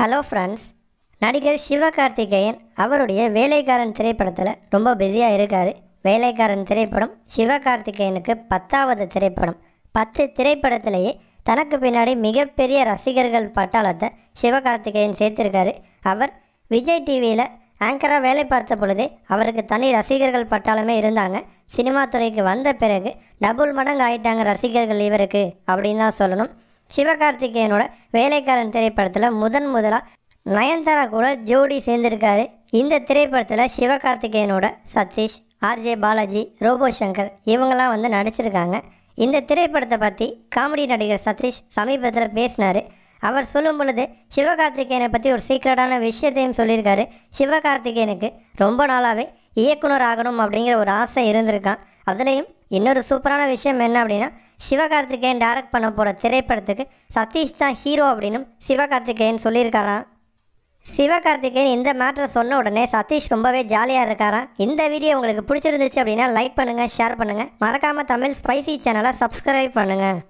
hello friends நடிகர் சிவகார்த்திகேயன் அவருடைய வேலைக்காரன் திரைப்படத்தில் ரொம்ப பிஸியாக இருக்கார் வேலைக்காரன் திரைப்படம் சிவகார்த்திகேயனுக்கு பத்தாவது திரைப்படம் பத்து திரைப்படத்திலேயே தனக்கு பின்னாடி மிகப்பெரிய ரசிகர்கள் பட்டாளத்தை சிவகார்த்திகேயன் சேர்த்திருக்காரு அவர் விஜய் டிவியில் ஆங்கராக வேலை பார்த்த பொழுதே அவருக்கு தனி ரசிகர்கள் பட்டாளமே இருந்தாங்க சினிமா துறைக்கு வந்த பிறகு டபுள் மடங்கு ஆயிட்டாங்க ரசிகர்கள் இவருக்கு அப்படின்னு தான் சொல்லணும் சிவகார்த்திகேயனோட வேலைக்காரன் திரைப்படத்தில் முதன் முதலாக நயன்தாரா கூட ஜோடி சேர்ந்திருக்காரு இந்த திரைப்படத்தில் சிவகார்த்திகேயனோட சதீஷ் ஆர்ஜே பாலாஜி ரோபோ சங்கர் இவங்கெல்லாம் வந்து நடிச்சிருக்காங்க இந்த திரைப்படத்தை பற்றி காமெடி நடிகர் சதீஷ் சமீபத்தில் பேசினார் அவர் சொல்லும் பொழுது சிவகார்த்திகேயனை பற்றி ஒரு சீக்ரெட்டான விஷயத்தையும் சொல்லியிருக்காரு சிவகார்த்திகேயனுக்கு ரொம்ப நாளாகவே இயக்குனர் ஆகணும் அப்படிங்கிற ஒரு ஆசை இருந்திருக்கான் அதுலேயும் இன்னொரு சூப்பரான விஷயம் என்ன அப்படின்னா சிவகார்த்திகேயன் டைரக்ட் பண்ண போகிற திரைப்படத்துக்கு சதீஷ் தான் ஹீரோ அப்படின்னும் சிவகார்த்திகேயன் சொல்லியிருக்காராம் சிவகார்த்திகேயன் இந்த மேட்ரை சொன்ன உடனே சதீஷ் ரொம்பவே ஜாலியாக இருக்காராம் இந்த வீடியோ உங்களுக்கு பிடிச்சிருந்துச்சு அப்படின்னா லைக் பண்ணுங்கள் ஷேர் பண்ணுங்கள் மறக்காமல் தமிழ் ஸ்பைசி சேனலை சப்ஸ்கிரைப் பண்ணுங்கள்